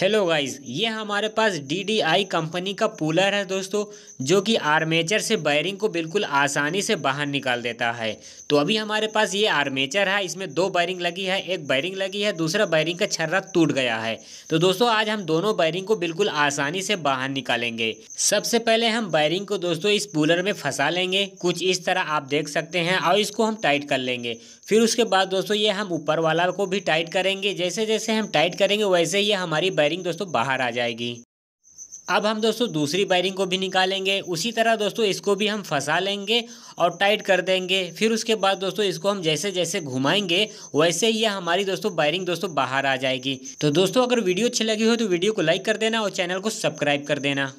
hello guys ये हमारे पास डीडीआई company का पूलर है दोस्तों जो कि आर्मेचर से बैरिंग को बिल्कुल आसानी से बाहर निकाल देता है तो अभी हमारे पास ये आर्मेचर है इसमें दो बैरिंग लगी है एक बैरिंग लगी है दूसरा बैरिंग का छर्रा टूट गया है तो दोस्तों आज हम दोनों बैरिंग को बिल्कुल आसानी से बाहर निकालेंगे सबसे पहले हम बैरिंग को दोस्तों इस पूलर में फंसा लेंगे कुछ इस तरह आप देख सकते हैं और इसको हम टाइट कर लेंगे फिर उसके बाद दोस्तों ये हम ऊपर वाला को भी टाइट करेंगे जैसे जैसे हम टाइट करेंगे वैसे ये हमारी वायरिंग दोस्तों बाहर आ जाएगी अब हम दोस्तों दूसरी वायरिंग को भी निकालेंगे उसी तरह दोस्तों इसको भी हम फंसा लेंगे और टाइट कर देंगे फिर उसके बाद दोस्तों इसको हम जैसे जैसे घुमाएंगे वैसे ही हमारी दोस्तों वायरिंग दोस्तों बाहर आ जाएगी तो दोस्तों अगर वीडियो अच्छी लगी हो तो वीडियो को लाइक कर देना और चैनल को सब्सक्राइब कर देना